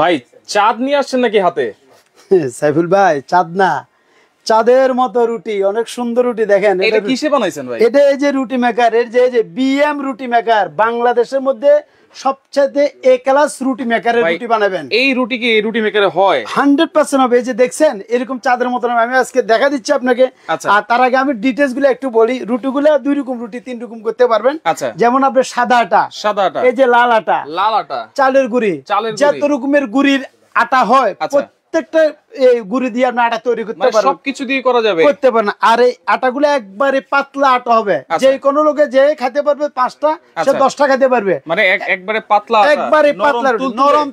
ভাই চাঁদ নিয়ে আসছেন নাকি হাতে সাইফুল ভাই চাঁদ না চাঁদের মতো রুটি অনেক সুন্দর রুটি দেখেন এটা কিসে বানাইছেন ভাই এটা এই যে রুটি মেকার এর যে এই যে বিএম রুটি মেকার বাংলাদেশের মধ্যে সবচেয়ে এ ক্লাস রুটি রুটি বানাবেন এই রুটি কি রুটি হয় হবে এই যে দেখছেন এরকম চাঁদের মতো আমি আজকে দেখা দিচ্ছি আপনাকে আচ্ছা। আর তার আগে আমি ডিটেলস গুলো একটু বলি রুটিগুলো দুই রকম রুটি তিন রকম করতে পারবেন আচ্ছা। যেমন আপনি সাদা আটা সাদা আটা এই যে লাল আটা লাল আটা চালের গুঁড়ি চালের যত রকমের গুঁড়ির আটা হয় আচ্ছা। প্রত্যেকটা গুড়ি দিয়ে আটা তৈরি করতে মানে সবকিছু দিয়ে করা যাবে করতে আর এই আটাগুলো একবারে পাতলা আটা হবে আচ্ছা। যে কোনো লোকে যে পারবে পাঁচটা সে আচ্ছা। দশটা পারবে মানে একবারে পাতলা একবারে পাতলা নরম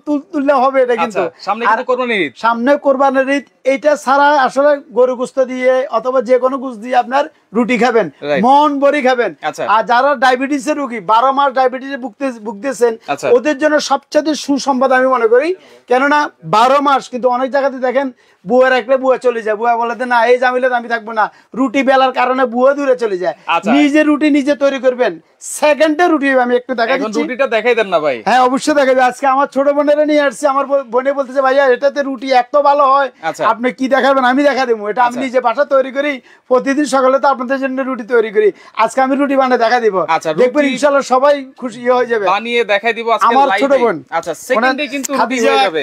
হবে এটা কিন্তু আচ্ছা, সামনে কোরবানির ঈদ সামনে কোরবানির ঈদ এটা সারা আসলে গরু গুস্ত দিয়ে অথবা যে কোনো গুস্ত দিয়ে আপনার রুটি খাবেন মন বড়ি খাবেন আর যারা এর রুগী বারো মাস ডায়াবেটিস ভুগতেছেন ওদের জন্য সবচেয়ে সুসম্পদ আমি মনে করি কেননা বারো মাস কিন্তু অনেক জায়গাতে দেখেন বুয়া রাখলে বুয়া চলে যায় বুয়া বলে না এই জামিলে আমি থাকবো না রুটি বেলার কারণে বুয়া দূরে চলে যায় আচ্ছা। নিজে রুটি নিজে তৈরি করবেন সেকেন্ডে রুটি আমি একটু দেখাই রুটিটা দেখাই দেন না ভাই হ্যাঁ অবশ্যই দেখাবে আজকে আমার ছোট বোনেরা নিয়ে আসছি আমার বোনে বলতেছে ভাই এটাতে রুটি এত ভালো হয় আচ্ছা। আপনি কি দেখাবেন আমি দেখা দেবো এটা আমি আচ্ছা। নিজে বাসা তৈরি করি প্রতিদিন সকালে তো আপনাদের জন্য রুটি তৈরি করি আজকে আমি রুটি বানিয়ে দেখা দিব দেখবেন ইনশাআল্লাহ সবাই খুশি হয়ে যাবে বানিয়ে দেখাই দিব আজকে আমার ছোট বোন আচ্ছা সেকেন্ডে কিন্তু রুটি হয়ে যাবে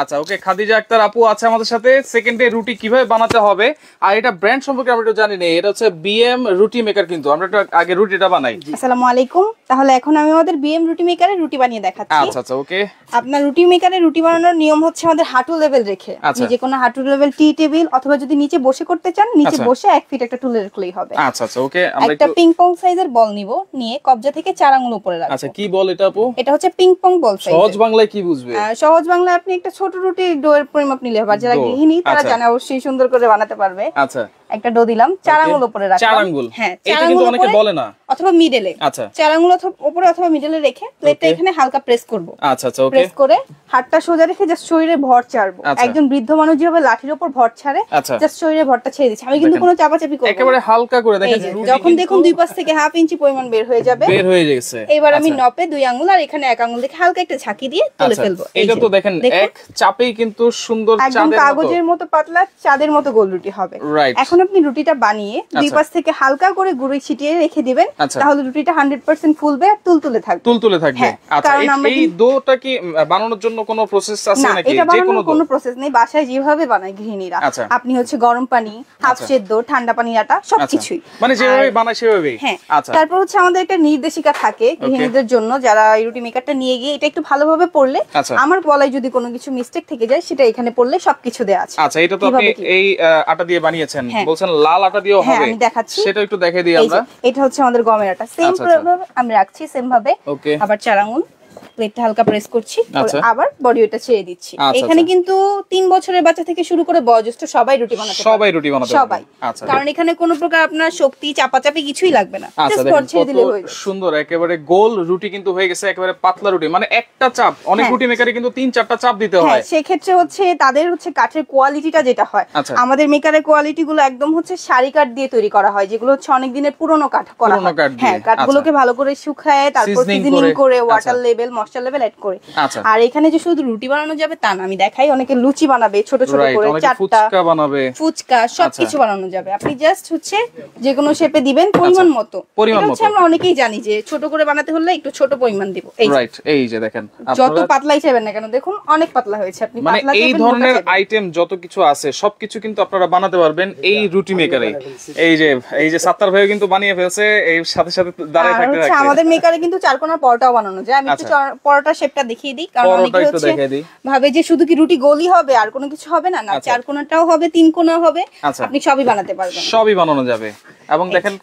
আচ্ছা ওকে খাদিজা আক্তার আপু আছে আমাদের সাথে সেকেন্ড ডে রুটি কিভাবে বানাতে হবে আর এটা ব্র্যান্ড সম্পর্কে আমরা একটু জানি না এটা হচ্ছে বিএম রুটি মেকার কিন্তু আমরা একটু আগে রুটিটা বানাই আসসালামু আলাইকুম তাহলে এখন আমি আমাদের বিএম রুটি মেকারে রুটি বানিয়ে দেখাচ্ছি আচ্ছা আচ্ছা ওকে আপনার রুটি মেকারে রুটি বানানোর নিয়ম হচ্ছে আমাদের হাটু লেভেল রেখে যে আচ্ছা। কোনো হাটু লেভেল টি টেবিল অথবা যদি নিচে বসে করতে চান নিচে আচ্ছা। বসে এক ফিট একটা টুলে রাখলেই হবে আচ্ছা আচ্ছা ওকে আমরা একটা পিং পং সাইজের বল নিব নিয়ে কবজা থেকে চার আঙুল উপরে রাখবো আচ্ছা কি বল এটা আপু এটা হচ্ছে পিং পং বল সহজ বাংলায় কি বুঝবে সহজ বাংলায় আপনি একটা ছোট রুটি ডোয়ের পরিমাপ নিলে হবে যারা গৃহিণী তারা আচ্ছা। জানে অবশ্যই সুন্দর করে বানাতে পারবে আচ্ছা একটা ডো দিলাম চার আঙুল উপরে রাখলাম চার আঙুল হ্যাঁ চার আঙুল অনেকে বলে না অথবা মিডলে আচ্ছা চেরাঙ্গুলো উপরে অথবা মিডলে রেখে প্লেটটা এখানে হালকা প্রেস করব আচ্ছা আচ্ছা প্রেস করে হাতটা সোজা রেখে জাস্ট শরীরে ভর ছাড়বো আচ্ছা। একজন বৃদ্ধ মানুষ যেভাবে লাঠির উপর ভর ছাড়ে জাস্ট আচ্ছা। শরীরে ভরটা ছেড়ে দিচ্ছি আমি কিন্তু কোনো চাপাচাপি করব একেবারে হালকা করে দেখেন যখন দেখুন দুই পাশ থেকে হাফ ইঞ্চি পরিমাণ বের হয়ে যাবে বের হয়ে গেছে এবার আমি আচ্ছা। নপে দুই আঙ্গুল আর এখানে এক আঙ্গুল দেখে হালকা একটা ঝাঁকি দিয়ে তুলে ফেলবো এটা তো দেখেন এক চাপেই কিন্তু সুন্দর চাঁদের মতো একদম কাগজের মতো পাতলা চাঁদের মতো গোল রুটি হবে এখন আপনি রুটিটা বানিয়ে দুই পাশ থেকে হালকা করে গুঁড়ি ছিটিয়ে রেখে দিবেন আচ্ছা। তাহলে রুটিটা ফুলবে আর তুলতুলে থাকবে তুলতুলে থাকবে হ্যাঁ, আচ্ছা, এই দোটা কি বানানোর জন্য কোনো প্রসেস আছে নাকি কোনো প্রসেস নেই বাসায় যেভাবে বানায় গৃহিণীরা আচ্ছা। আপনি হচ্ছে গরম পানি হাফ সেদ্ধ ঠান্ডা পানি আটা সবকিছুই মানে যেভাবে বানায় হ্যাঁ, আচ্ছা তারপর হচ্ছে আমাদের একটা নির্দেশিকা থাকে গৃহিণীদের জন্য যারা এই রুটি মেকারটা নিয়ে গিয়ে এটা একটু ভালোভাবে পড়লে আমার বলাই যদি কোনো কিছু মিস্টেক থেকে যায় সেটা এখানে পড়লে সবকিছু দেয়া আছে আচ্ছা এটা তো আপনি এই আটা দিয়ে বানিয়েছেন হ্যাঁ। বলছেন লাল আটা দিয়েও হবে আমি দেখাচ্ছি সেটা একটু দিই আমরা এটা হচ্ছে আমাদের গমের আটা সেম আমি রাখছি সেম ভাবে আবার চারাঙ্গুন প্লেটটা হালকা প্রেস করছি আচ্ছা। আবার বডি ওটা ছেড়ে দিচ্ছি আচ্ছা, আচ্ছা। এখানে কিন্তু তিন বছরের বাচ্চা থেকে শুরু করে বয়োজ্যেষ্ঠ সবাই রুটি বানাতে সবাই রুটি বানাতে সবাই কারণ এখানে কোনো প্রকার আপনার শক্তি চাপাচাপি কিছুই লাগবে না সুন্দর একেবারে গোল রুটি কিন্তু হয়ে গেছে একেবারে পাতলা রুটি মানে একটা চাপ অনেক হ্যাঁ। রুটি মেকারে কিন্তু তিন চারটা চাপ দিতে হ্যাঁ, হয় হচ্ছে তাদের হচ্ছে কাঠের কোয়ালিটিটা যেটা হয় আমাদের মেকারের কোয়ালিটি গুলো একদম হচ্ছে শাড়ি কাঠ দিয়ে তৈরি করা হয় যেগুলো হচ্ছে অনেক দিনের পুরনো কাঠ করা হয় হ্যাঁ গুলোকে ভালো করে শুকায় তারপর সিজনিং করে ওয়াটার লেভেল নকশা লেভেল এড করে আচ্ছা। আর এখানে যে শুধু রুটি বানানো যাবে তা না আমি দেখাই অনেকে লুচি বানাবে ছোট ছোট করে চারটা ফুচকা বানাবে ফুচকা সব কিছু আচ্ছা। বানানো যাবে আপনি জাস্ট হচ্ছে যে কোনো শেপে দিবেন আচ্ছা। পরিমাণ মতো পরিমাণ মতো আমরা অনেকেই জানি যে ছোট করে বানাতে হলে একটু ছোট পরিমাণ দিব এই রাইট এই যে দেখেন যত পাতলাই চাইবেন না কেন দেখুন অনেক পাতলা হয়েছে আপনি মানে পাতলা এই ধরনের আইটেম যত কিছু আছে সবকিছু কিন্তু আপনারা বানাতে পারবেন এই রুটি মেকারে এই যে এই যে সাত্তার ভাইও কিন্তু বানিয়ে ফেলছে এই সাথে সাথে দাঁড়িয়ে থাকতে আমাদের মেকারে কিন্তু চারকোনা পরোটাও বানানো যায় আমি একটু পরোটা শেপটা দেখিয়ে দিই কারণ অনেকে হচ্ছে ভাবে যে শুধু কি রুটি গোলই হবে আর কোনো কিছু হবে না না আচ্ছা। চার কোণাটাও হবে তিন কোণা হবে আচ্ছা। আপনি সবই বানাতে পারবেন সবই বানানো যাবে এবং দেখেন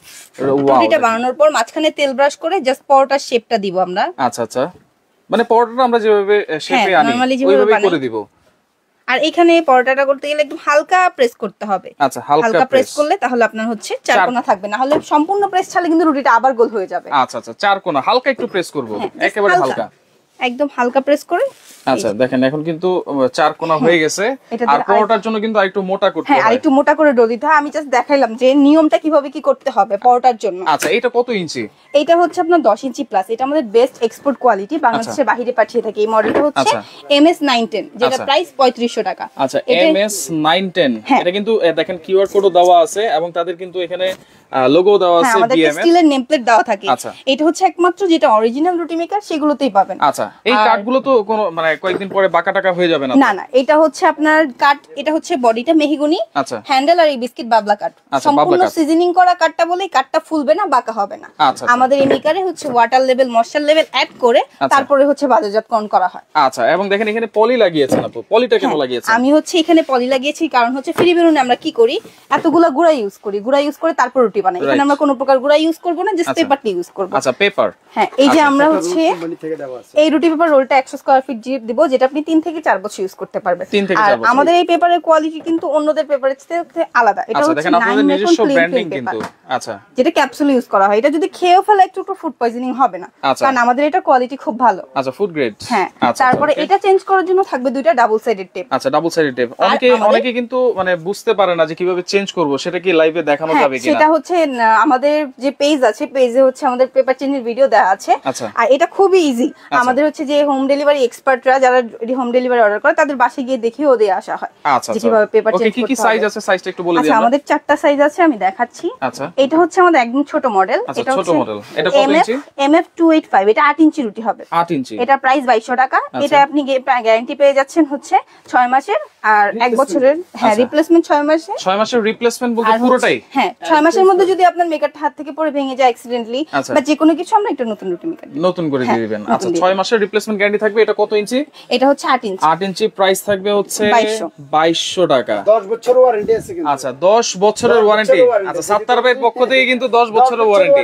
রুটিটা বানানোর পর মাঝখানে তেল ব্রাশ করে জাস্ট পরোটার শেপটা দিব আমরা আচ্ছা আচ্ছা মানে পরোটা আমরা যেভাবে শেপে হ্যাঁ, আনি নরমালি ওইভাবেই করে দিব আর এখানে পরোটাটা করতে গেলে একদম হালকা প্রেস করতে হবে আচ্ছা হালকা প্রেস করলে তাহলে আপনার হচ্ছে চার কোণা থাকবে না হলে সম্পূর্ণ প্রেস ছাড়লে কিন্তু রুটিটা আবার গোল হয়ে যাবে আচ্ছা আচ্ছা চার কোণা হালকা একটু প্রেস করব হ্যাঁ, একেবারে হালকা একদম হালকা প্রেস করে আচ্ছা দেখেন এখন কিন্তু চার কোনা হয়ে গেছে আর পরোটার জন্য কিন্তু আরেকটু মোটা করতে হবে হ্যাঁ আরেকটু মোটা করে ডো দিতে হয় আমি জাস্ট দেখাইলাম যে নিয়মটা কিভাবে কি করতে হবে পরোটার জন্য আচ্ছা এটা কত ইঞ্চি এটা হচ্ছে আপনার 10 ইঞ্চি প্লাস এটা আমাদের বেস্ট এক্সপোর্ট কোয়ালিটি বাংলাদেশে আচ্ছা। বাইরে পাঠিয়ে থাকি এই মডেলটা হচ্ছে এমএস 910 যেটা প্রাইস 3500 টাকা আচ্ছা এমএস 910 হ্যাঁ। এটা কিন্তু দেখেন কিউআর কোডও দেওয়া আছে এবং তাদের কিন্তু এখানে লোগো দেওয়া হ্যাঁ, আছে বিএমএস আমাদের স্টিলের নেম প্লেট দেওয়া থাকে আচ্ছা। এটা হচ্ছে একমাত্র যেটা অরিজিনাল রুটি মেকার সেগুলোতেই পাবেন আচ্ছা এই কার্ডগুলো তো কোনো মানে মানে কয়েকদিন পরে বাঁকা টাকা হয়ে যাবে না না না এটা হচ্ছে আপনার কাট এটা হচ্ছে বডিটা মেহিগুনি আচ্ছা হ্যান্ডেল আর এই বিস্কিট বাবলা কাট আচ্ছা, সম্পূর্ণ সিজনিং করা কাটটা বলেই কাটটা ফুলবে না বাঁকা হবে না আচ্ছা, আচ্ছা। আমাদের এই মেকারে হচ্ছে water level moisture level add করে তারপরে হচ্ছে বাজারজাতকরণ করা হয় আচ্ছা এবং দেখেন এখানে পলি লাগিয়েছেন আপু পলিটা কেন হ্যাঁ, লাগিয়েছেন আমি হচ্ছে এখানে পলি লাগিয়েছি কারণ হচ্ছে ফ্রি বেলুনে আমরা কি করি এতগুলা গুঁড়া ইউজ করি গুঁড়া ইউজ করে তারপর রুটি বানাই এখানে আমরা কোনো প্রকার গুঁড়া ইউজ করব না জাস্ট পেপারটা ইউজ করব আচ্ছা পেপার হ্যাঁ এই যে আমরা হচ্ছে এই রুটি পেপার রোলটা 100 স্কয়ার ফিট দিব যেটা আপনি তিন থেকে চার বছর ইউজ করতে পারবেন আর আমাদের এই পেপারের কোয়ালিটি কিন্তু অন্যদের পেপারের চেয়ে আলাদা এটা আচ্ছা, হচ্ছে নাইন মেকন প্লেন পেপার আচ্ছা যেটা ক্যাপসুল ইউজ করা হয় এটা যদি খেয়েও ফেলে একটু একটু ফুড পয়জনিং হবে না আচ্ছা। কারণ আমাদের এটা কোয়ালিটি খুব ভালো আচ্ছা ফুড গ্রেড হ্যাঁ আচ্ছা, তারপরে এটা চেঞ্জ করার জন্য থাকবে দুইটা ডাবল সাইডেড টেপ আচ্ছা ডাবল সাইডেড টেপ অনেকে অনেকে কিন্তু মানে বুঝতে পারে না যে কিভাবে চেঞ্জ করব সেটা কি লাইভে দেখানো হ্যাঁ, যাবে কিনা সেটা হচ্ছে আমাদের যে পেজ আছে পেজে হচ্ছে আমাদের পেপার চেঞ্জের ভিডিও দেওয়া আছে আর এটা খুবই ইজি আমাদের হচ্ছে যে হোম ডেলিভারি এক্সপার্টরা আপুরা যারা হোম ডেলিভারি অর্ডার করে তাদের বাসে গিয়ে দেখেও ওদের আসা হয় আচ্ছা, আচ্ছা। যে কিভাবে পেপার চেঞ্জ করতে হয় কি কি সাইজ আছে সাইজটা একটু বলে দিন আচ্ছা আমাদের চারটা সাইজ আছে আমি দেখাচ্ছি আচ্ছা এটা হচ্ছে আমাদের একদম ছোট মডেল আচ্ছা, এটা ছোট মডেল এটা কত ইঞ্চি এমএফ 285 এটা 8 ইঞ্চি রুটি হবে 8 ইঞ্চি এটা প্রাইস 2200 টাকা এটা আপনি গ্যারান্টি পেয়ে যাচ্ছেন হচ্ছে 6 মাসের আর এক বছরের হ্যাঁ রিপ্লেসমেন্ট 6 মাসে 6 মাসের রিপ্লেসমেন্ট বলতে পুরোটাই হ্যাঁ 6 হ্যাঁ, মাসের মধ্যে যদি আপনার মেকআপ হাত থেকে পড়ে ভেঙে যায় অ্যাক্সিডেন্টলি বা যে কোনো কিছু আমরা একটা নতুন রুটি মেকআপ নতুন করে হ্যাঁ, দিয়ে দিবেন আচ্ছা 6 মাসের রিপ্লেসমেন্ট গ্যারান্টি থাকবে এটা কত ইঞ্চি এটা হচ্ছে 8 ইঞ্চি 8 ইঞ্চি প্রাইস থাকবে হচ্ছে 2200 টাকা 10 বছরের ওয়ারেন্টি আছে কিন্তু আচ্ছা 10 বছরের ওয়ারেন্টি আচ্ছা পক্ষ থেকে কিন্তু 10 বছরের ওয়ারেন্টি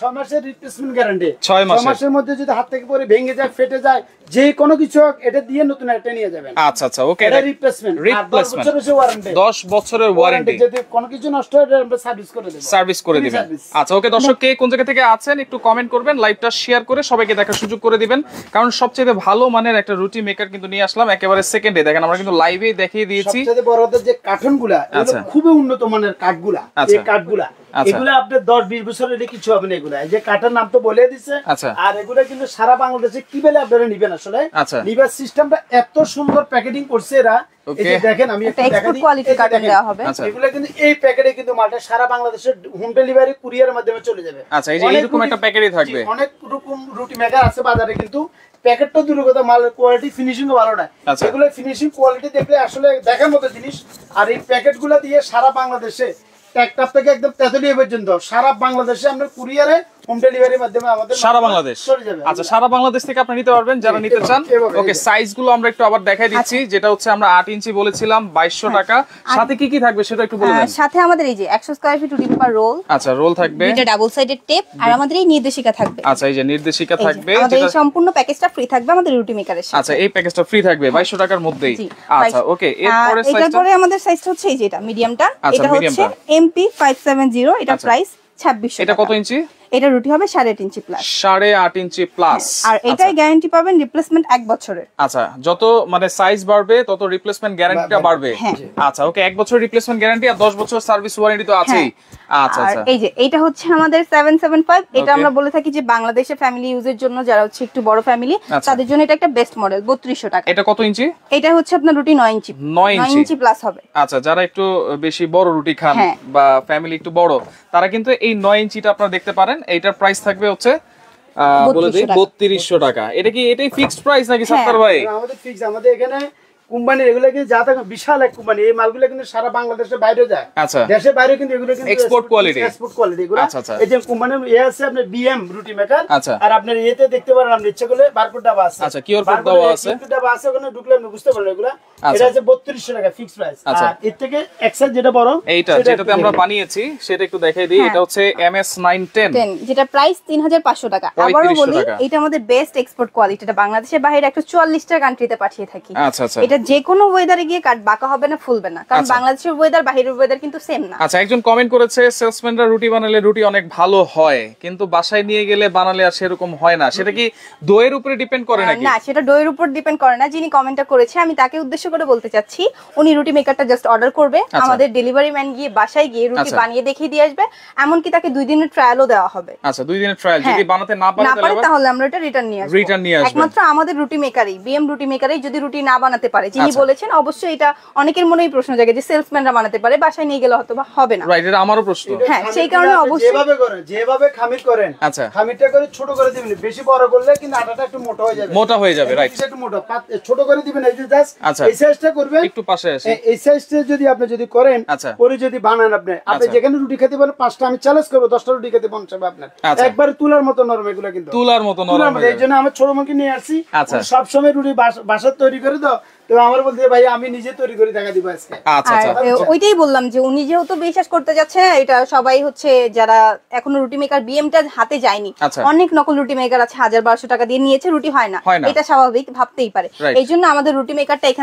6 মাসের রিপ্লেসমেন্ট গ্যারান্টি 6 মাসের 6 মাসের মধ্যে যদি হাত থেকে পড়ে ভেঙে যায় ফেটে যায় যে কোনো কিছু এটা দিয়ে নতুন একটা নিয়ে যাবেন আচ্ছা আচ্ছা ওকে এটা রিপ্লেসমেন্ট রিপ্লেসমেন্ট 10 বছরের ওয়ারেন্টি যদি কোনো কিছু নষ্ট হয় আমরা সার্ভিস করে দেব সার্ভিস করে দিবেন আচ্ছা ওকে দর্শক কে কোন জায়গা থেকে আছেন একটু কমেন্ট করবেন লাইভটা শেয়ার করে সবাইকে দেখার সুযোগ করে দিবেন কারণ সবচেয়ে ভালো মানে ডিজাইনের একটা রুটি মেকার কিন্তু নিয়ে আসলাম একেবারে সেকেন্ডে দেখেন আমরা কিন্তু লাইভে দেখিয়ে দিয়েছি সবচেয়ে বড় কথা যে কার্টনগুলা এগুলো আচ্ছা। খুবই উন্নত মানের কাঠগুলা এই আচ্ছা। কাঠগুলা আচ্ছা। এগুলো আপনার দশ বিশ বছরের কিছু হবে না এগুলা যে কাঠের নাম তো বলে দিচ্ছে আর এগুলো কিন্তু সারা বাংলাদেশে কি বেলে আপনারা নিবেন আসলে নিবার সিস্টেমটা এত সুন্দর প্যাকেটিং করছে এরা আমি অনেক রকম রুটি মেকার আছে বাজারে কিন্তু প্যাকেটটা দূরের কথা মাল কোয়ালিটি ফিনিশিং ভালো না আচ্ছা। এগুলো ফিনিশিং কোয়ালিটি দেখলে আসলে দেখার মতো জিনিস আর এই প্যাকেটগুলো দিয়ে সারা বাংলাদেশে টেকটাপ থেকে একদম তেতুলিয়া পর্যন্ত সারা বাংলাদেশে আমরা কুরিয়ারে আচ্ছা, আচ্ছা। হোম হ্যাঁ। আচ্ছা, আর আমাদের এই নির্দেশিকা থাকবে আচ্ছা এই যে নির্দেশিকা থাকবে সম্পূর্ণ প্যাকেজটা ফ্রি থাকবে আমাদের রুটি এই প্যাকেজটা ফ্রি থাকবে 2200 টাকার মধ্যেই আচ্ছা আমাদের সাইজটা হচ্ছে এই যেটা মিডিয়ামটা এটা হচ্ছে এমপি ফাইভ সেভেন জিরো এটা প্রাইস আচ্ছা। ছাব্বিশ এটা কত ইঞ্চি এটা রুটি হবে সাড়ে আট ইঞ্চি প্লাস সাড়ে আট ইঞ্চি প্লাস হ্যাঁ, আর আচ্ছা। এটাই গ্যারান্টি পাবেন রিপ্লেসমেন্ট এক বছরের আচ্ছা যত মানে সাইজ বাড়বে তত রিপ্লেসমেন্ট গ্যারান্টিটা বাড়বে হ্যাঁ। আচ্ছা ওকে এক বছর রিপ্লেসমেন্ট গ্যারান্টি আর দশ বছর সার্ভিস ওয়ারেন্টি তো আছেই হ্যাঁ। আচ্ছা আচ্ছা এই যে এটা হচ্ছে আমাদের 775 এটা আমরা বলে থাকি যে বাংলাদেশে ফ্যামিলি ইউজের জন্য যারা হচ্ছে একটু বড় ফ্যামিলি আচ্ছা। তাদের জন্য এটা একটা বেস্ট মডেল 3200 টাকা এটা কত ইঞ্চি এটা হচ্ছে আপনার রুটি 9 ইঞ্চি 9 ইঞ্চি প্লাস হবে আচ্ছা যারা একটু বেশি বড় রুটি খান বা ফ্যামিলি একটু বড় তারা কিন্তু এই 9 ইঞ্চিটা আপনারা দেখতে পারেন এইটার প্রাইস থাকবে হচ্ছে বলে দিই বত্রিশশো টাকা এটা কি এটাই ফিক্সড প্রাইস নাকি হ্যাঁ। সত্তর ভাই আমাদের ফিক্স আমাদের এখানে কোম্পানি এগুলো কিন্তু যা থাকে বিশাল এক কোম্পানি এই মালগুলো কিন্তু সারা বাংলাদেশের বাইরে যায় আচ্ছা দেশের বাইরে কিন্তু এগুলো কিন্তু এক্সপোর্ট কোয়ালিটি এক্সপোর্ট কোয়ালিটি এগুলো আচ্ছা, আচ্ছা। এই যে এ আছে আপনার বিএম রুটি মেকার আচ্ছা। আর আপনার এতে দেখতে পারেন আপনি করলে বারকোড দেওয়া আছে আচ্ছা কিউআর কোড দেওয়া আছে কিউআর আছে ওখানে ঢুকলে আপনি বুঝতে পারবেন এগুলো এটা আছে 3200 টাকা ফিক্সড প্রাইস এর থেকে এক যেটা বড় এইটা যেটাতে আমরা বানিয়েছি সেটা একটু দেখাই দিই হ্যাঁ। এটা হচ্ছে এমএস 910 যেটা প্রাইস 3500 টাকা আবারো বলি এটা আমাদের বেস্ট এক্সপোর্ট কোয়ালিটি বাংলাদেশের বাইরে 144 কান্ট্রিতে পাঠিয়ে থাকি আচ্ছা আচ্ছা এটা যে কোনো ওয়েদারে গিয়ে কাট বাঁকা হবে না ফুলবে না কারণ আচ্ছা। বাংলাদেশের ওয়েদার বাহিরের ওয়েদার কিন্তু সেম না আচ্ছা একজন কমেন্ট করেছে সেলসম্যানরা রুটি বানালে রুটি অনেক ভালো হয় কিন্তু বাসায় নিয়ে গেলে বানালে আর সেরকম হয় না সেটা কি দইয়ের উপরে ডিপেন্ড করে নাকি না সেটা দইয়ের উপর ডিপেন্ড করে না যিনি কমেন্টটা করেছে আমি তাকে উদ্দেশ্য করে বলতে চাচ্ছি উনি রুটি মেকারটা জাস্ট অর্ডার করবে আচ্ছা। আমাদের ডেলিভারি ম্যান গিয়ে বাসায় গিয়ে রুটি আচ্ছা। বানিয়ে দেখিয়ে দিয়ে আসবে এমনকি তাকে দুই দিনের ট্রায়ালও দেওয়া হবে আচ্ছা দুই দিনের ট্রায়াল যদি হ্যাঁ। বানাতে না পারে তাহলে আমরা এটা রিটার্ন নিয়ে আসবো রিটার্ন নিয়ে আসবো একমাত্র আমাদের রুটি মেকারই বিএম রুটি মেকারই যদি রুটি না বানাতে পারে পারে যিনি আচ্ছা। বলেছেন অবশ্যই এটা অনেকের মনেই প্রশ্ন জাগে যে সেলসম্যানরা বানাতে পারে বাসায় নিয়ে গেলে হয়তো হবে না রাইট এটা আমারও প্রশ্ন হ্যাঁ সেই কারণে অবশ্যই যেভাবে করেন যেভাবে খামির করেন আচ্ছা খামিরটা করে ছোট করে দিবেন বেশি বড় করলে কিন্তু আটাটা একটু মোটা হয়ে যাবে মোটা হয়ে যাবে রাইট একটু মোটা ছোট করে দিবেন এই যে জাস্ট আচ্ছা। এই সাইজটা করবেন একটু পাশে আসে এই সাইজটা যদি আপনি যদি করেন আচ্ছা। পরে যদি বানান আপনি আপনি যেখানে রুটি খেতে পারেন পাঁচটা আমি চ্যালেঞ্জ করব 10টা রুটি খেতে মন চাবে আপনার একবার তুলার মতো নরম এগুলো কিন্তু তুলার মতো নরম এই জন্য আমার ছোট মুখে নিয়ে আসি সব সময় রুটি বাসার তৈরি করে দাও আমাদের রুটি মেকারটা এখান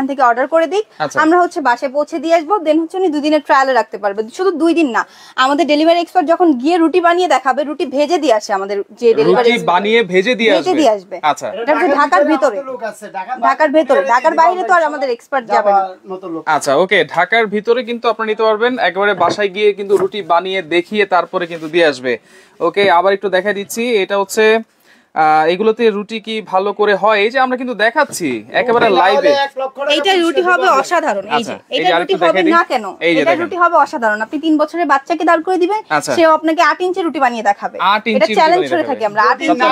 থেকে অর্ডার করে দিই আচ্ছা। আমরা হচ্ছে বাসে পৌঁছে দিয়ে আসবো দেন হচ্ছে উনি দুদিনের ট্রায়ালে রাখতে পারবে শুধু দুই দিন না আমাদের ডেলিভারি এক্সপার্ট যখন গিয়ে রুটি বানিয়ে দেখাবে রুটি ভেজে দিয়ে আসে আমাদের যে ডেলিভারি বানিয়ে ভেজে দিয়ে আসবে আচ্ছা। ঢাকার ভেতরে ঢাকার ভেতরে ঢাকার বাইরে তো আর আমাদের এক্সপার্ট আচ্ছা ওকে ঢাকার ভিতরে কিন্তু আপনি নিতে পারবেন একবারে বাসায় গিয়ে কিন্তু রুটি বানিয়ে দেখিয়ে তারপরে কিন্তু দিয়ে আসবে ওকে আবার একটু দেখা দিচ্ছি এটা হচ্ছে এগুলোতে রুটি কি ভালো করে হয় এই যে আমরা কিন্তু দেখাচ্ছি একেবারে লাইভে এইটা রুটি হবে অসাধারণ আচ্ছা, এই যে এটা রুটি হবে না কেন এটা রুটি হবে অসাধারণ আপনি বছরের বাচ্চাকে দাঁড় করে দিবেন আচ্ছা। সে আপনাকে আট ইঞ্চি রুটি বানিয়ে দেখাবে এটা চ্যালেঞ্জ করে থাকি আমরা ইঞ্চি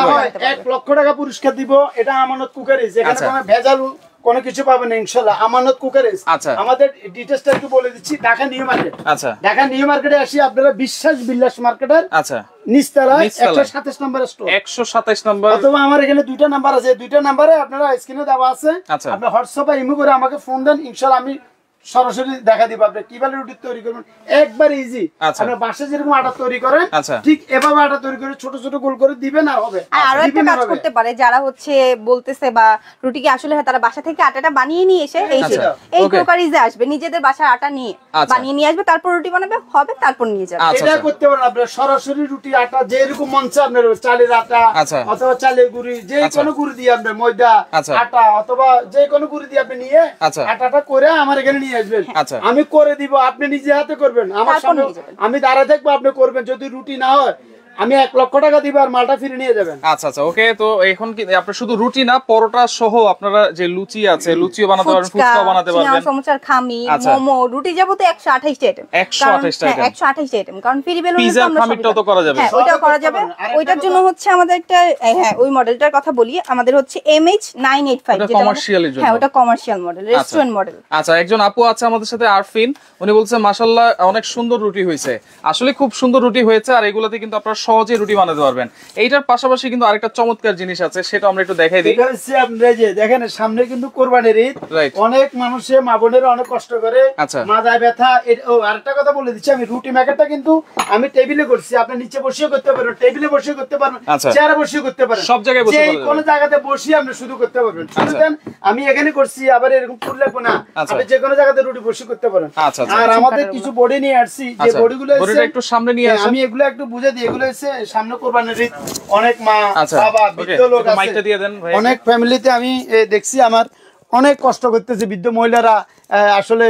লক্ষ টাকা পুরস্কার দিব এটা আমানত যেখানে আচ্ছা। ভেজাল কোনো কিছু পাবেন ইনশাল্লাহ আমানত কুকারেস আচ্ছা আমাদের ডিটেলসটা একটু বলে দিচ্ছি ঢাকা নিউ মার্কেট আচ্ছা ঢাকা নিউ মার্কেটে আসি আপনারা বিশ্বাস বিল্লাস মার্কেটার আচ্ছা নিস্তারা 127 নম্বর স্টোর 127 নম্বর অথবা আমার এখানে দুইটা নাম্বার আছে দুইটা নাম্বারে আপনারা স্ক্রিনে দেওয়া আছে আচ্ছা। আপনি হোয়াটসঅ্যাপ বা ইমো করে আমাকে ফোন দেন ইনশাল্লাহ আমি সরাসরি দেখা দিব আপনি কিভাবে রুটি তৈরি করবেন একবার ইজি আচ্ছা। আপনার বাসে যেরকম আটা তৈরি করেন আচ্ছা। ঠিক এভাবে আটা তৈরি করে ছোট ছোট গোল করে দিবেন আর হবে আর একটা কাজ করতে পারে যারা হচ্ছে বলতেছে বা রুটি কি আসলে হয় তারা বাসা থেকে আটাটা বানিয়ে নিয়ে এসে এই আচ্ছা। যে এই ক্রোকারিজে আসবে নিজেদের বাসার আটা নিয়ে বানিয়ে নিয়ে আসবে তারপর রুটি বানাবে হবে তারপর নিয়ে যাবে এটা করতে পারেন আপনি সরাসরি রুটি আটা যেরকম মন চায় আপনার চালের আটা অথবা চালের গুড়ি যে কোনো গুঁড়ি দিয়ে আপনি ময়দা আটা অথবা যে কোনো গুঁড়ি দিয়ে আপনি নিয়ে আটাটা করে আমার এখানে নিয়ে আসবেন হ্যাঁ। আচ্ছা। আমি করে দিব আপনি নিজে হাতে করবেন আমার সামনে আমি দাঁড়া থাকবো আপনি করবেন যদি রুটি না হয় আমি এক লক্ষ টাকা দিব আর মালটা ফিরে নিয়ে যাবেন আচ্ছা আচ্ছা ওকে তো এখন কি আপনার শুধু রুটি না পরোটা সহ আপনারা যে লুচি আছে লুচিও বানাতে পারবেন ফুচকা বানাতে পারবেন সমোসার খামি আচ্ছা। মোমো রুটি হ্যাঁ, তো 128 আইটেম 128 আইটেম 128 আইটেম কারণ ফ্রি বেলুন পিজা খামিটাও তো করা যাবে হ্যাঁ ওটাও করা যাবে ওইটার জন্য হচ্ছে আমাদের একটা হ্যাঁ ওই মডেলটার কথা বলি আমাদের হচ্ছে এমএইচ 985 যেটা কমার্শিয়াল এর জন্য হ্যাঁ ওটা কমার্শিয়াল মডেল রেস্টুরেন্ট মডেল আচ্ছা একজন আপু আছে আমাদের সাথে আরফিন উনি বলছে মাশাআল্লাহ অনেক সুন্দর রুটি হয়েছে আসলে খুব সুন্দর রুটি হয়েছে আর এগুলাতে কিন্তু আপনারা সহজে রুটি বানাতে পারবেন এইটার পাশাপাশি কিন্তু আরেকটা চমৎকার জিনিস আছে সেটা আমরা একটু দেখাই দিই দেখেন সামনে কিন্তু কোরবানির ঈদ অনেক মানুষে মা বোনেরা অনেক কষ্ট করে আচ্ছা মাথায় ব্যথা ও আরেকটা কথা বলে দিচ্ছি আমি রুটি মেকারটা কিন্তু আমি টেবিলে করছি আপনি নিচে বসিয়ে করতে পারেন টেবিলে বসিয়ে করতে পারেন আচ্ছা। চেয়ারে বসিয়ে করতে পারেন সব জায়গায় বসে কোন জায়গাতে বসিয়ে আপনি শুরু করতে পারবেন আচ্ছা। শুনতেন আমি এখানে করছি আবার এরকম ফুল লাগবো না আচ্ছা। আপনি যে কোনো জায়গাতে রুটি বসিয়ে করতে পারেন আর আমাদের কিছু বডি নিয়ে আসছি যে বডিগুলো একটু সামনে নিয়ে হ্যাঁ, আমি এগুলো একটু বুঝে দিই এগুলো হয়েছে সামনে কোরবানির অনেক মা আচ্ছা, বাবা বৃদ্ধ লোক আছে অনেক ফ্যামিলিতে আমি দেখছি আমার অনেক কষ্ট করতেছে বৃদ্ধ মহিলারা আসলে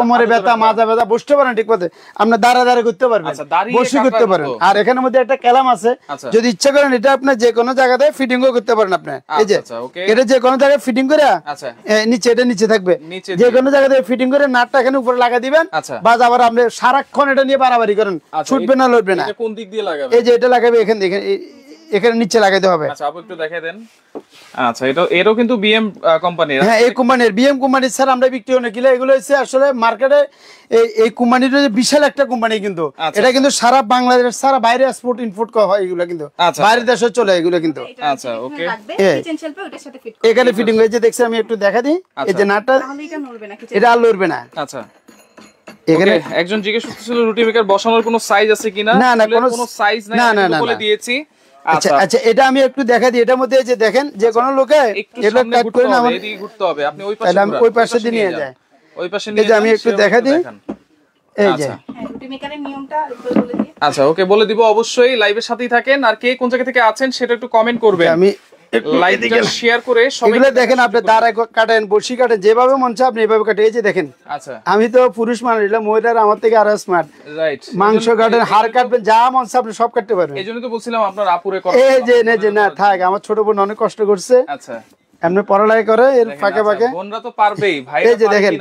কোমরে ব্যথা মাজা ব্যথা বসতে পারেন ঠিক মতো আপনার দাঁড়া দাঁড়া করতে পারবেন আচ্ছা, বসে করতে পারেন আর এখানে মধ্যে একটা ক্যালাম আছে আচ্ছা। যদি ইচ্ছা করেন এটা আপনি যে কোনো জায়গাতে ফিটিং করতে পারেন আপনি এই যে আচ্ছা, এটা যে কোনো জায়গায় ফিটিং করে নিচে এটা নিচে থাকবে যে কোনো জায়গাতে ফিটিং করে নাটটা এখানে উপরে লাগা দিবেন বা আবার আপনি সারাক্ষণ এটা নিয়ে বাড়াবাড়ি করেন ছুটবে না লড়বে না কোন দিক দিয়ে লাগাবে এই যে এটা লাগাবে এখান থেকে এখানে নিচে লাগাইতে হবে আচ্ছা, আচ্ছা, হ্যাঁ, আসলে কোম্পানি আচ্ছা। কিন্তু সারা বাংলাদেশ ওকে এখানে ফিটিং হ্যাঁ। হয়েছে দেখছি আমি একটু দেখা দিই যে এটা আর লড়বে না আচ্ছা এখানে একজন জিজ্ঞেস করতেছিল রুটি মেকার বসানোর কোনো সাইজ আছে কিনা না না কোনো সাইজ নাই বলে দিয়েছি আচ্ছা, আচ্ছা আচ্ছা এটা আমি একটু দেখা দিই এটার মধ্যে যে দেখেন যে আচ্ছা। লোকে কাট করে না ঘুরতে হবে আপনি ওই পাশে ওই পাশে দিয়ে নিয়ে ওই পাশে নিয়ে আমি একটু দেখা দিই এই যে আচ্ছা।, হ্যাঁ, আচ্ছা ওকে বলে দিব অবশ্যই লাইভের সাথেই থাকেন আর কে কোন জায়গা থেকে আছেন সেটা একটু কমেন্ট করবেন আমি লাইকটা শেয়ার করে দেখেন আপনি কাটেন বসি কাটেন যেভাবে মন চায় আপনি এভাবে কাটে এই যে দেখেন আচ্ছা আমি তো পুরুষ মানুষ এটা মহিলার আমার থেকে আরো স্মার্ট রাইট মাংস কাটেন হাড় কাটবেন যা মন চায় আপনি সব কাটতে পারবেন এইজন্য তো বলছিলাম আপনার আপুরে এই যে না যে না থাক আমার ছোট বোন অনেক কষ্ট করছে আচ্ছা এমনি পড়ালাই করে এর ফাঁকে আচ্ছা, ফাঁকে বোনরা তো পারবেই ভাই এই যে দেখেন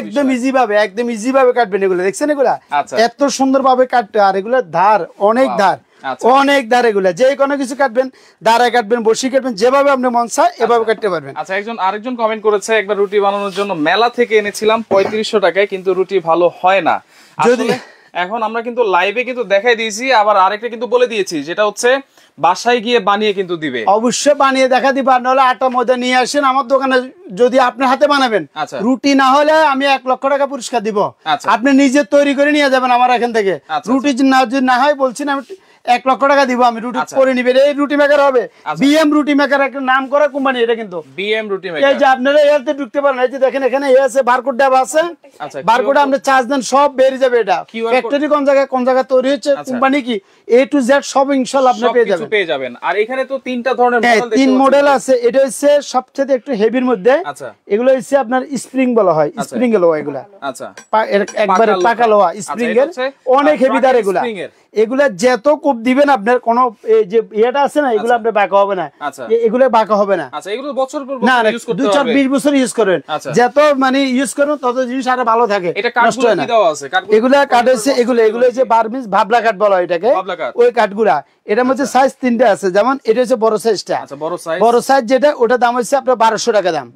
একদম ইজি ভাবে একদম ইজি ভাবে কাটবেন এগুলো দেখছেন এগুলা আচ্ছা। এত সুন্দর ভাবে কাটতে আর এগুলো ধার অনেক ধার আচ্ছা। অনেক দারে গুলা যে কোনো কিছু কাটবেন দাঁড়া কাটবেন বসি কাটবেন যেভাবে আপনি মন চায় আচ্ছা। এভাবে কাটতে পারবেন আচ্ছা একজন আরেকজন কমেন্ট করেছে একবার রুটি বানানোর জন্য মেলা থেকে এনেছিলাম পঁয়ত্রিশশো টাকায় কিন্তু রুটি ভালো হয় না যদি এখন আমরা কিন্তু লাইভে কিন্তু দেখাই দিয়েছি আবার আরেকটা কিন্তু বলে দিয়েছি যেটা হচ্ছে বাসায় গিয়ে বানিয়ে কিন্তু দিবে অবশ্যই বানিয়ে দেখা দিবা নাহলে আটা ময়দা নিয়ে আসেন আমার দোকানে যদি আপনি হাতে বানাবেন আচ্ছা। রুটি না হলে আমি এক লক্ষ টাকা পুরস্কার দিব আপনি নিজে তৈরি করে নিয়ে যাবেন আমার এখান থেকে রুটি না যদি না হয় বলছি না আমি এক লক্ষ টাকা দিব আমি রুটি করে আচ্ছা। নিবেন এই রুটি মেকার হবে বিএম আচ্ছা। রুটি মেকার একটা নাম করা কোম্পানি এটা কিন্তু বিএম রুটি মেকার এই যে আপনারা এয়ারতে ঢুকতে পারেন এই যে দেখেন এখানে এ আছে বারকোড দেওয়া আছে আচ্ছা বারকোড আপনি চার্জ দেন সব বেরিয়ে যাবে এটা ফ্যাক্টরি কোন জায়গায় কোন জায়গায় তৈরি হচ্ছে কোম্পানি আচ্ছা। কি এ টু জেড সব ইনশাআল্লাহ আপনি পেয়ে যাবেন পেয়ে যাবেন আর এখানে তো তিনটা ধরনের মডেল হ্যাঁ, দেখতে তিন মডেল আছে এটা হচ্ছে সবচেয়ে একটু হেভির মধ্যে আচ্ছা এগুলো হচ্ছে আপনার স্প্রিং বলা হয় স্প্রিং এর লোহা এগুলা আচ্ছা একবারে পাকা লোহা স্প্রিং এর অনেক হেভি হেভিদার এগুলা এগুলা যেত কোপ দিবেন আপনার কোন আছে না এগুলো আচ্ছা। আপনার বাঁকা হবে না আচ্ছা। এগুলো বাঁকা হবে না আচ্ছা না দুই চার বিশ বছর ইউজ করবেন আচ্ছা। যত মানে ইউজ করেন তত জিনিস আরো ভালো থাকে নষ্ট হয় না এগুলা কাঠ হচ্ছে এগুলো এগুলো যে বারমিস ভাবলা কাঠ বলা হয় এটাকে ওই কাঠগুলা এটার মধ্যে সাইজ তিনটা আছে যেমন এটা হচ্ছে বড় সাইজটা বড় সাইজ যেটা ওটা দাম হচ্ছে আপনার বারোশো টাকা দাম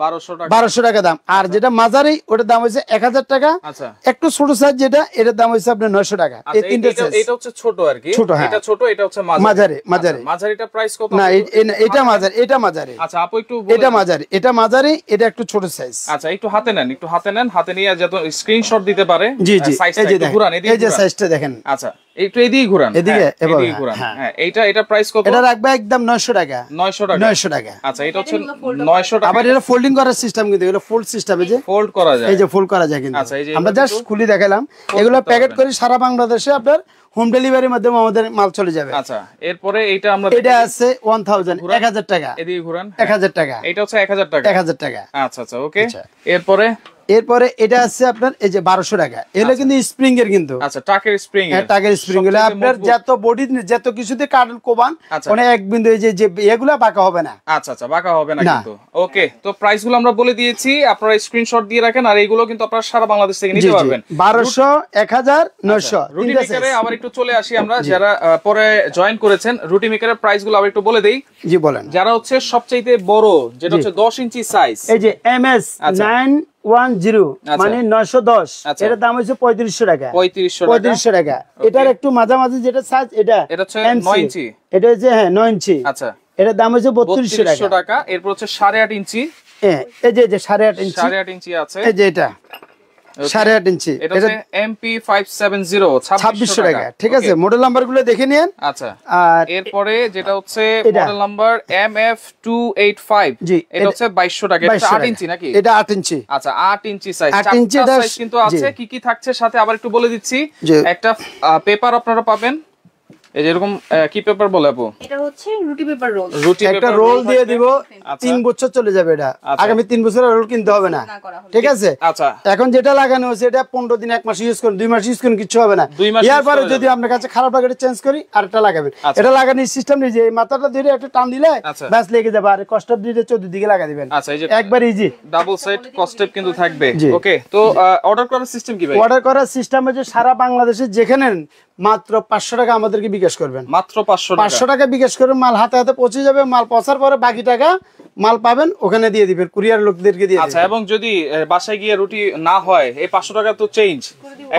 বারোশো টাকা দাম আর যেটা মাজারি ওটার দাম হচ্ছে এক টাকা একটু ছোট সাইজ যেটা এটার দাম হচ্ছে আপনার নয়শো টাকা এই তিনটা সাইজ ছোট আর কি ছোট হ্যাঁ। এটা ছোট এটা হচ্ছে মাঝারি মাঝারি আচ্ছা, মাঝারিটা প্রাইস কত না এটা মাঝারি এটা মাঝারি আচ্ছা আপু একটু এটা মাঝারি এটা মাঝারি এটা একটু ছোট সাইজ আচ্ছা একটু হাতে নেন একটু হাতে নেন হাতে নিয়ে যত স্ক্রিনশট দিতে পারে জি জি ঘুরান হ্যাঁ, এই যে সাইজটা দেখেন আচ্ছা একটু এদিকে ঘুরান হ্যাঁ, এদিকে এদিকে ঘুরান হ্যাঁ এটা প্রাইস কত এটা রাখবে একদম 900 টাকা 900 টাকা 900 টাকা আচ্ছা এটা হচ্ছে 900 টাকা আবার এটা ফোল্ডিং করার সিস্টেম কিন্তু এগুলো ফোল্ড সিস্টেমে যে ফোল্ড করা যায় এই যে ফোল্ড করা যায় কিন্তু আচ্ছা, আমরা জাস্ট খুলি দেখালাম এগুলো প্যাকেট করে সারা বাংলাদেশে আপনার হোম ডেলিভারির মাধ্যমে আমাদের মাল চলে যাবে আচ্ছা এরপরে এটা আমরা এটা আছে 1000 1000 টাকা এদিকে ঘুরান 1000 টাকা এটা হচ্ছে 1000 টাকা 1000 টাকা আচ্ছা আচ্ছা ওকে আচ্ছা। এরপরে এরপরে এটা আছে আপনার এই যে বারোশো টাকা এগুলো আচ্ছা। কিন্তু আচ্ছা, স্প্রিং এর হ্যাঁ, কিন্তু আপনার যত বডি যত কোবান মানে এক বিন্দু এই যে এগুলা বাঁকা হবে না আচ্ছা আচ্ছা বাঁকা হবে না বলে দিয়েছি সারা বাংলাদেশ থেকে নিতে পারবেন বারোশো এক হাজার নয়শো একটু চলে আসি আমরা যারা পরে জয়েন করেছেন প্রাইস গুলো আবার একটু বলে দেই বলেন যারা হচ্ছে সবচাইতে বড় যেটা হচ্ছে দশ ইঞ্চি সাইজ এই যে এম এস নাইন আচ্ছা। মানে আচ্ছা। পঁয়ত্রিশশো টাকা পঁয়ত্রিশশো টাকা এটার একটু মাঝামাঝি যেটা সাইজ এটা হ্যাঁ নয় ইঞ্চি আচ্ছা এটার দাম হচ্ছে বত্রিশশো টাকা হচ্ছে সাড়ে আট ইঞ্চি হ্যাঁ, এই যে সাড়ে আট ইঞ্চি সাড়ে আট ইঞ্চি আছে এটা সাড়ে আট গুলো দেখে নিন আচ্ছা এরপরে যেটা হচ্ছে M F two eight five এটা হচ্ছে বাইশশো টাকা ইঞ্চি নাকি এটা আট ইঞ্চি আচ্ছা আট ইঞ্চি সাইজ আট ইঞ্চি কিন্তু আছে কি কি থাকছে সাথে আবার একটু বলে দিচ্ছি একটা পেপার আপনারা পাবেন এই যে এরকম কি পেপার বলে আপু এটা হচ্ছে রুটি পেপার রোল রুটি একটা রোল দিয়ে দিব 3 আচ্ছা। বছর চলে যাবে এটা আচ্ছা। আগামী 3 বছর রোল কিনতে হবে না ঠিক আছে আচ্ছা এখন যেটা লাগানো এটা 15 দিন এক মাস ইউজ করুন মাস ইউজ করুন কিছু হবে না এর পরে যদি আপনার কাছে খারাপ লাগে এটা চেঞ্জ করি আরেকটা লাগাবেন আচ্ছা। এটা লাগানোর সিস্টেম নেই যে মাথাটা ধরে একটা টান দিলে ব্যাস লেগে যাবে আর কস্টেপ দিয়ে লাগা দিবেন আচ্ছা এই যে একবার ইজি ডাবল সাইড কস্টেপ কিন্তু থাকবে ওকে তো অর্ডার করার সিস্টেম কি ভাই অর্ডার করার সিস্টেম হচ্ছে সারা বাংলাদেশে যেখানে মাত্র 500 টাকা আমাদেরকে বিক্রি বিকাশ করবেন মাত্র পাঁচশো পাঁচশো টাকা বিকাশ করবেন মাল হাতে হাতে পৌঁছে যাবে মাল পচার পরে বাকি টাকা মাল পাবেন ওখানে দিয়ে দিবেন কুরিয়ার লোকদেরকে দিয়ে আচ্ছা এবং যদি বাসায় গিয়ে রুটি না হয় এই পাঁচশো টাকা তো চেঞ্জ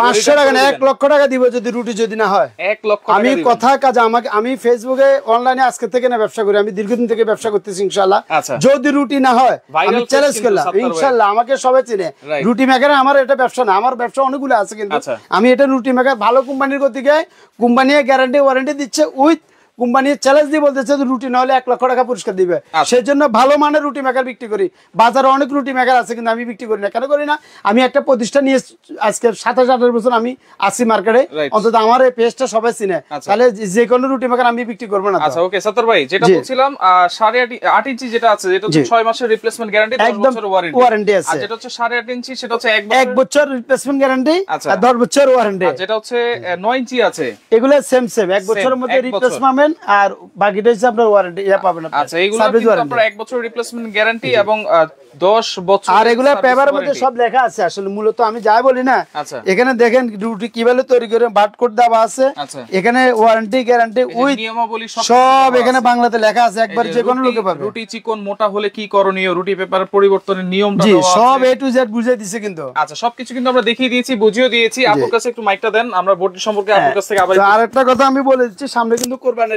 পাঁচশো টাকা না এক লক্ষ টাকা দিব যদি রুটি যদি না হয় এক লক্ষ আমি কথা কাজ আমাকে আমি ফেসবুকে অনলাইনে আজকে থেকে না ব্যবসা করি আমি দীর্ঘদিন থেকে ব্যবসা করতেছি ইনশাল্লাহ আচ্ছা। যদি রুটি না হয় আমি চ্যালেঞ্জ করলাম ইনশাল্লাহ আমাকে সবাই চিনে রুটি মেকার আমার এটা ব্যবসা না আমার ব্যবসা অনেকগুলো আছে কিন্তু আচ্ছা। আমি এটা রুটি মেকার ভালো কোম্পানির গতিকে কোম্পানি গ্যারান্টি ওয়ারেন্টি দিচ্ছে উইথ কোম্পানি চ্যালেঞ্জ দিয়ে বলতেছে রুটি নাহলে এক লক্ষ টাকা পুরস্কার দিবে আচ্ছা। সেই জন্য ভালো মানের রুটি মেকার বিক্রি করি বাজারে অনেক রুটি মেকার আছে কিন্তু আমি বিক্রি করি না কেন করি না আমি একটা প্রতিষ্ঠান নিয়ে আজকে সাতাশ আঠাশ বছর আমি আসি মার্কেটে অন্তত আমার এই পেজটা সবাই চিনে আচ্ছা। তাহলে যে কোনো রুটি মেকার আমি বিক্রি করবো না আচ্ছা ওকে সাতর ভাই যেটা বলছিলাম সাড়ে আট ইঞ্চি যেটা আছে যেটা ছয় মাসের রিপ্লেসমেন্ট গ্যারান্টি একদম ওয়ারেন্টি আছে যেটা হচ্ছে সাড়ে আট ইঞ্চি সেটা হচ্ছে এক বছর রিপ্লেসমেন্ট আচ্ছা। গ্যারান্টি আর দশ বছর ওয়ারেন্টি যেটা হচ্ছে নয় ইঞ্চি আছে এগুলো সেম সেম এক বছরের মধ্যে রিপ্লেসমেন্ট আর বাকিটা হচ্ছে আপনার ওয়ারেন্টি ইয়া পাবেন আচ্ছা এইগুলো আপনার 1 বছর রিপ্লেসমেন্ট গ্যারান্টি এবং 10 বছর আর এগুলো পেপারের মধ্যে সব লেখা আছে আসলে মূলত আমি যাই বলি না আচ্ছা। এখানে দেখেন রুটি কিভাবে তৈরি করে দেওয়া আছে আচ্ছা। এখানে ওয়ারেন্টি গ্যারান্টি নিয়মাবলী সব এখানে বাংলাতে লেখা আছে একবার যে কোনো লোকে পাবে রুটি চিকন মোটা হলে কি করণীয় রুটি পেপার পরিবর্তনের নিয়ম জি সব এ টু জেড বুঝিয়ে দিয়েছে কিন্তু আচ্ছা সবকিছু কিন্তু আমরা দেখিয়ে দিয়েছি বুঝিয়ে দিয়েছি আপনার কাছে একটু মাইকটা দেন আমরা বোর্ড সম্পর্কে হ্যাঁ। আপনার কাছ থেকে আবার আরেকটা কথা আমি বলে দিচ্ছি সামনে কিন্তু কোরবানির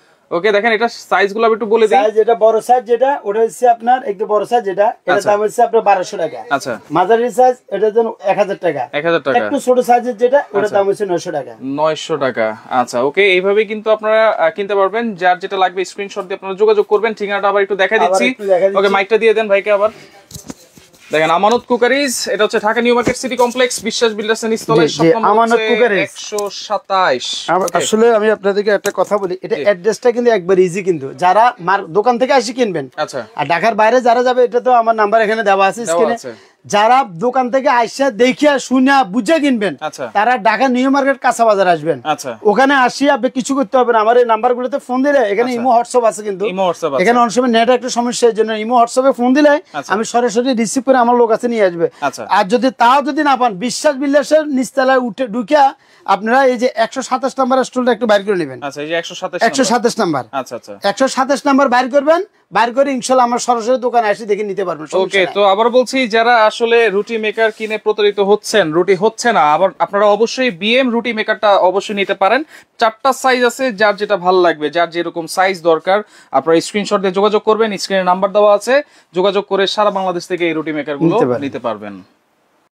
ওকে দেখেন এটা সাইজগুলো আমি একটু বলে দিই সাইজ এটা বড় সাইজ যেটা ওটা হচ্ছে আপনার একটু বড় সাইজ যেটা এটা আচ্ছা। দাম হচ্ছে আপনার 1200 টাকা আচ্ছা মাঝারি সাইজ এটা যেন 1000 টাকা 1000 টাকা একটু ছোট সাইজের যেটা ওটা আচ্ছা। দাম হচ্ছে 900 টাকা 900 টাকা আচ্ছা ওকে এইভাবে কিন্তু আপনারা কিনতে পারবেন যার যেটা লাগবে স্ক্রিনশট দিয়ে আপনারা যোগাযোগ করবেন ঠিকানাটা আবার একটু দেখাই দিচ্ছি ওকে মাইকটা দিয়ে দেন ভাইকে আবার দেখেন আমানত কুকারিজ এটা হচ্ছে Dhaka New Market City Complex Biswas Builders এর নিচতলায় শপ আমানত কুকারিজ 127 আসলে আমি আপনাদেরকে একটা কথা বলি এটা অ্যাড্রেসটা কিন্তু একবার ইজি কিন্তু যারা দোকান থেকে আসি কিনবেন আচ্ছা আর ঢাকার বাইরে যারা যাবে এটা তো আমার নাম্বার এখানে দেওয়া আছে যারা দোকান থেকে আইসা দেখিয়া শুনিয়া বুঝে কিনবেন আচ্ছা। তারা ঢাকা নিউ মার্কেট কাঁচা বাজার আসবেন আচ্ছা। ওখানে আসি আপনি কিছু করতে হবে না আমার এই নাম্বার গুলোতে ফোন দিলে এখানে আচ্ছা। ইমো হোয়াটসঅ্যাপ আছে কিন্তু এখানে অনেক সময় নেট একটা সমস্যা জন্য ইমো হোয়াটসঅ্যাপে ফোন দিলে আমি সরাসরি রিসিভ করে আমার লোক আছে নিয়ে আসবে আর যদি তাও যদি না পান বিশ্বাস বিশ্বাসের নিচতলায় উঠে ঢুকিয়া আপনারা এই যে একশো সাতাশ নাম্বার স্টুলটা একটু বাইর করে নেবেন আচ্ছা, একশো সাতাশ নাম্বার একশো সাতাশ নাম্বার আচ্ছা, আচ্ছা। বাইর করবেন বাইর দেখে নিতে পারবেন বলছি যারা আসলে রুটি মেকার কিনে প্রতারিত হচ্ছেন রুটি হচ্ছে না আবার আপনারা অবশ্যই রুটি মেকারটা অবশ্যই নিতে পারেন চারটা সাইজ আছে যার যেটা লাগবে যার যেরকম সাইজ দরকার দিয়ে যোগাযোগ করবেন নাম্বার দেওয়া আছে যোগাযোগ করে সারা বাংলাদেশ থেকে এই রুটি মেকার গুলো নিতে পারবেন